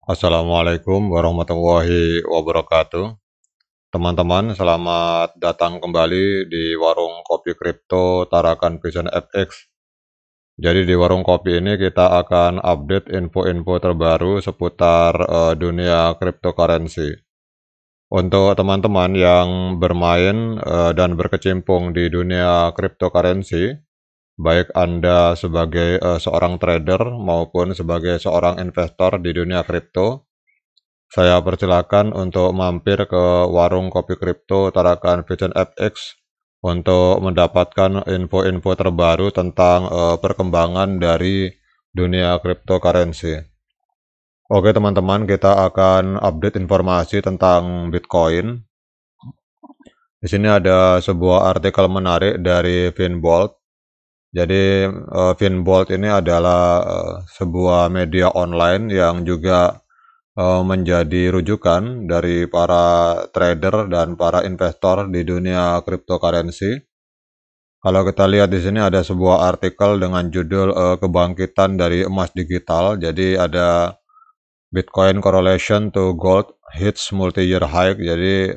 Assalamualaikum warahmatullahi wabarakatuh. Teman-teman, selamat datang kembali di warung kopi kripto Tarakan Vision FX. Jadi di warung kopi ini kita akan update info-info terbaru seputar uh, dunia cryptocurrency. Untuk teman-teman yang bermain uh, dan berkecimpung di dunia cryptocurrency, baik Anda sebagai uh, seorang trader maupun sebagai seorang investor di dunia kripto. Saya persilakan untuk mampir ke warung kopi kripto Tarakan Vision FX untuk mendapatkan info-info terbaru tentang uh, perkembangan dari dunia cryptocurrency. Oke teman-teman, kita akan update informasi tentang Bitcoin. Di sini ada sebuah artikel menarik dari Finbolt jadi uh, eh, Finbolt ini adalah eh, sebuah media online yang juga uh, menjadi rujukan dari para trader dan para investor di dunia cryptocurrency. Kalau kita lihat di sini ada sebuah artikel dengan judul uh, kebangkitan dari emas digital. Jadi ada Bitcoin correlation to gold hits multi-year high. Jadi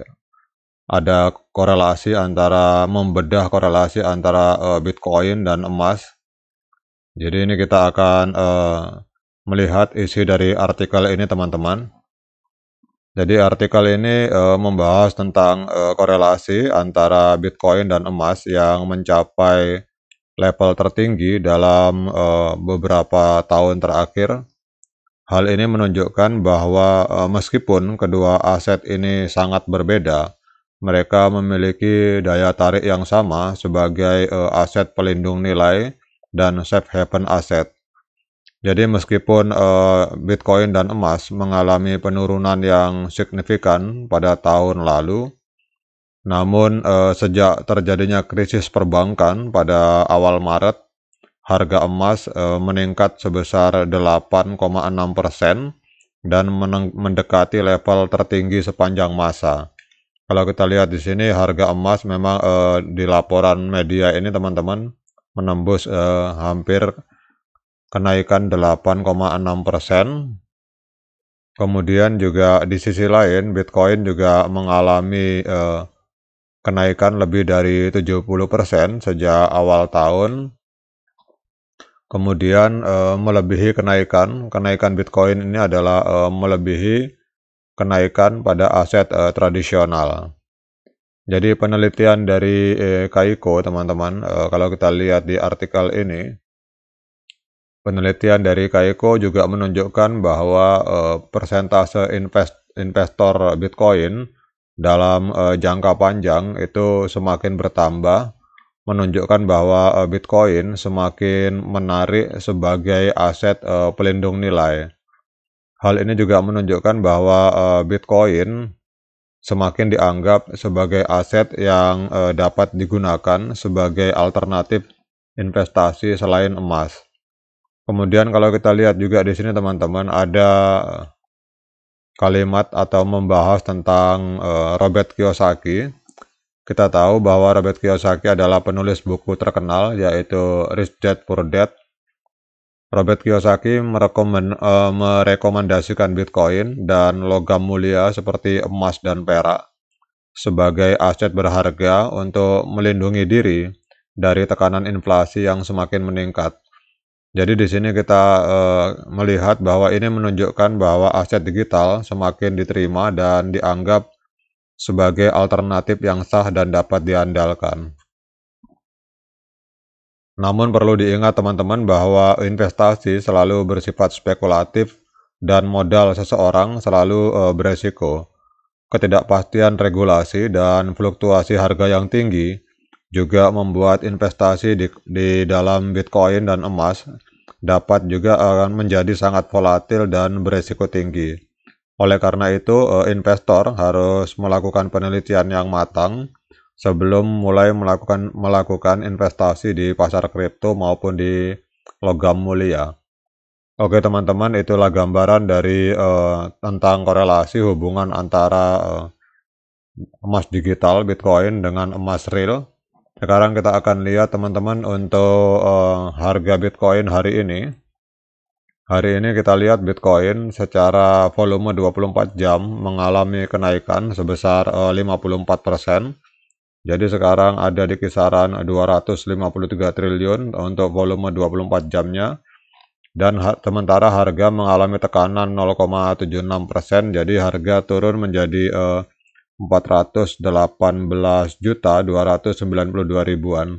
ada korelasi antara membedah korelasi antara uh, Bitcoin dan emas. Jadi ini kita akan uh, melihat isi dari artikel ini teman-teman. Jadi artikel ini uh, membahas tentang uh, korelasi antara Bitcoin dan emas yang mencapai level tertinggi dalam uh, beberapa tahun terakhir. Hal ini menunjukkan bahwa uh, meskipun kedua aset ini sangat berbeda, mereka memiliki daya tarik yang sama sebagai uh, aset pelindung nilai dan safe haven aset. Jadi meskipun uh, Bitcoin dan emas mengalami penurunan yang signifikan pada tahun lalu, namun uh, sejak terjadinya krisis perbankan pada awal Maret, harga emas uh, meningkat sebesar 8,6 dan mendekati level tertinggi sepanjang masa. Kalau kita lihat di sini harga emas memang eh, di laporan media ini teman-teman menembus eh, hampir kenaikan 8,6 persen. Kemudian juga di sisi lain Bitcoin juga mengalami eh, kenaikan lebih dari 70 persen sejak awal tahun kemudian uh, melebihi kenaikan. Kenaikan Bitcoin ini adalah uh, melebihi kenaikan pada aset eh, tradisional. Jadi penelitian dari eh, Kaiko teman-teman, eh, kalau kita lihat di artikel ini, penelitian dari Kaiko juga menunjukkan bahwa eh, persentase invest, investor Bitcoin dalam eh, jangka panjang itu semakin bertambah, menunjukkan bahwa eh, Bitcoin semakin menarik sebagai aset eh, pelindung nilai. Hal ini juga menunjukkan bahwa uh, Bitcoin semakin dianggap sebagai aset yang uh, dapat digunakan sebagai alternatif investasi selain emas. Kemudian kalau kita lihat juga di sini teman-teman ada kalimat atau membahas tentang uh, Robert Kiyosaki. Kita tahu bahwa Robert Kiyosaki adalah penulis buku terkenal yaitu Rich Dad Poor Dad Robert Kiyosaki merekomen, uh, merekomendasikan Bitcoin dan logam mulia seperti emas dan perak sebagai aset berharga untuk melindungi diri dari tekanan inflasi yang semakin meningkat. Jadi di sini kita uh, melihat bahwa ini menunjukkan bahwa aset digital semakin diterima dan dianggap sebagai alternatif yang sah dan dapat diandalkan. Namun perlu diingat teman-teman bahwa investasi selalu bersifat spekulatif dan modal seseorang selalu eh, beresiko. Ketidakpastian regulasi dan fluktuasi harga yang tinggi juga membuat investasi di, di dalam Bitcoin dan emas dapat juga akan menjadi sangat volatil dan beresiko tinggi. Oleh karena itu, eh, investor harus melakukan penelitian yang matang sebelum mulai melakukan melakukan investasi di pasar kripto maupun di logam mulia. Oke teman-teman, itulah gambaran dari uh, tentang korelasi hubungan antara uh, emas digital Bitcoin dengan emas real. Sekarang kita akan lihat teman-teman untuk uh, harga Bitcoin hari ini. Hari ini kita lihat Bitcoin secara volume 24 jam mengalami kenaikan sebesar uh, 54%. Jadi sekarang ada di kisaran 253 triliun untuk volume 24 jamnya. Dan ha sementara harga mengalami tekanan 0,76 persen, jadi harga turun menjadi uh, eh, 418 juta 292 ribuan.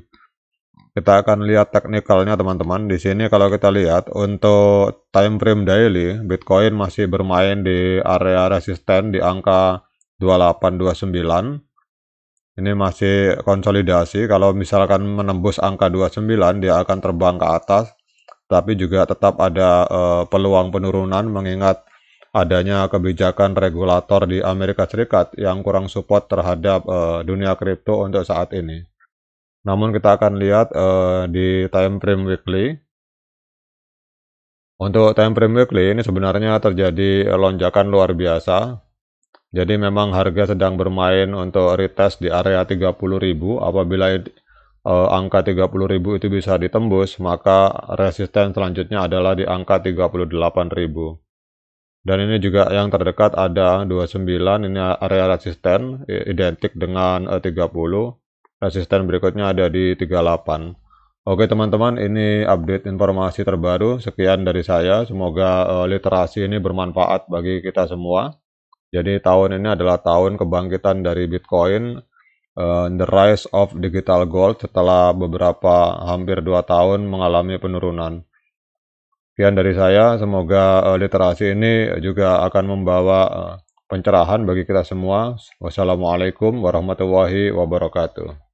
Kita akan lihat teknikalnya teman-teman. Di sini kalau kita lihat untuk time frame daily, Bitcoin masih bermain di area resisten di angka 2829 ini masih konsolidasi. Kalau misalkan menembus angka 29, dia akan terbang ke atas. Tapi juga tetap ada uh, peluang penurunan mengingat adanya kebijakan regulator di Amerika Serikat yang kurang support terhadap uh, dunia kripto untuk saat ini. Namun kita akan lihat uh, di time frame weekly. Untuk time frame weekly ini sebenarnya terjadi lonjakan luar biasa jadi memang harga sedang bermain untuk retest di area 30.000 apabila eh, angka 30.000 itu bisa ditembus maka resisten selanjutnya adalah di angka 38.000. Dan ini juga yang terdekat ada 29 ini area resisten identik dengan 30. Eh, resisten berikutnya ada di 38. Oke teman-teman, ini update informasi terbaru. Sekian dari saya. Semoga eh, literasi ini bermanfaat bagi kita semua. Jadi tahun ini adalah tahun kebangkitan dari Bitcoin, uh, the rise of digital gold setelah beberapa hampir dua tahun mengalami penurunan. Sekian dari saya, semoga uh, literasi ini juga akan membawa uh, pencerahan bagi kita semua. Wassalamualaikum warahmatullahi wabarakatuh.